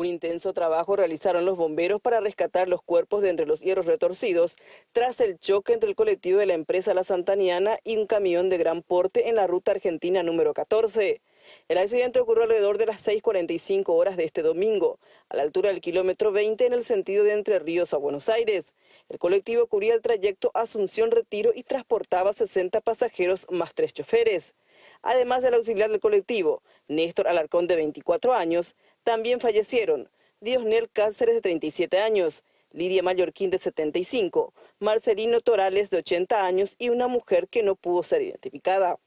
Un intenso trabajo realizaron los bomberos para rescatar los cuerpos de entre los hierros retorcidos tras el choque entre el colectivo de la empresa La Santaniana y un camión de gran porte en la ruta argentina número 14. El accidente ocurrió alrededor de las 6.45 horas de este domingo, a la altura del kilómetro 20 en el sentido de Entre Ríos a Buenos Aires. El colectivo cubría el trayecto Asunción-Retiro y transportaba 60 pasajeros más tres choferes además del auxiliar del colectivo, Néstor Alarcón de 24 años, también fallecieron Diosnel Cáceres de 37 años, Lidia Mallorquín de 75, Marcelino Torales de 80 años y una mujer que no pudo ser identificada.